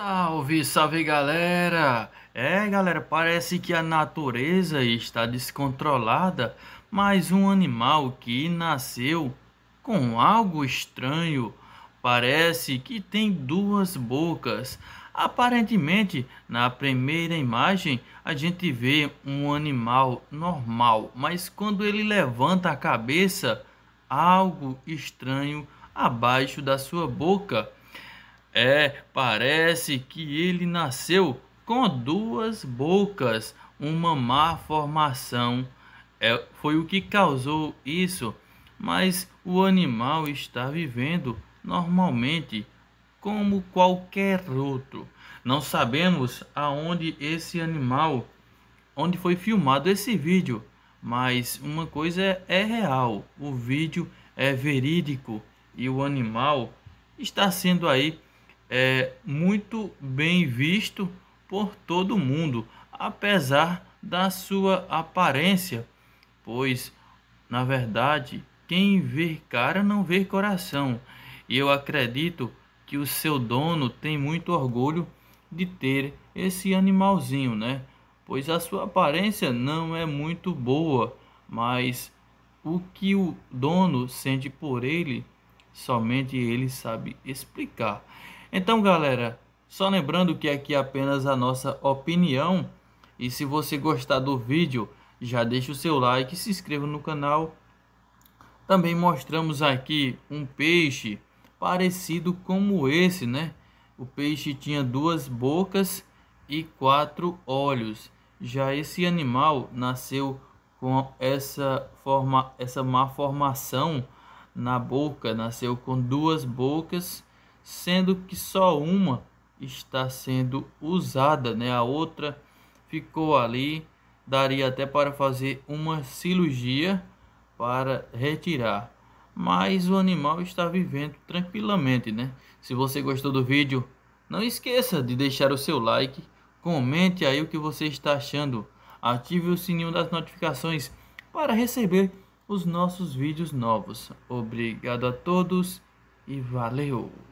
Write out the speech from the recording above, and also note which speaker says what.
Speaker 1: Salve, salve galera! É galera, parece que a natureza está descontrolada, mas um animal que nasceu com algo estranho parece que tem duas bocas. Aparentemente, na primeira imagem, a gente vê um animal normal, mas quando ele levanta a cabeça, algo estranho abaixo da sua boca. É, parece que ele nasceu com duas bocas, uma má formação. É, foi o que causou isso, mas o animal está vivendo normalmente como qualquer outro. Não sabemos aonde esse animal, onde foi filmado esse vídeo, mas uma coisa é, é real, o vídeo é verídico e o animal está sendo aí é, muito bem visto por todo mundo, apesar da sua aparência, pois, na verdade, quem vê cara não vê coração. E eu acredito que o seu dono tem muito orgulho de ter esse animalzinho, né? Pois a sua aparência não é muito boa, mas o que o dono sente por ele, somente ele sabe explicar. Então, galera, só lembrando que aqui é apenas a nossa opinião. E se você gostar do vídeo, já deixa o seu like, se inscreva no canal. Também mostramos aqui um peixe parecido como esse, né? O peixe tinha duas bocas e quatro olhos. Já esse animal nasceu com essa forma, essa má formação na boca, nasceu com duas bocas sendo que só uma está sendo usada, né? A outra ficou ali, daria até para fazer uma cirurgia para retirar. Mas o animal está vivendo tranquilamente, né? Se você gostou do vídeo, não esqueça de deixar o seu like, comente aí o que você está achando, ative o sininho das notificações para receber os nossos vídeos novos. Obrigado a todos e valeu!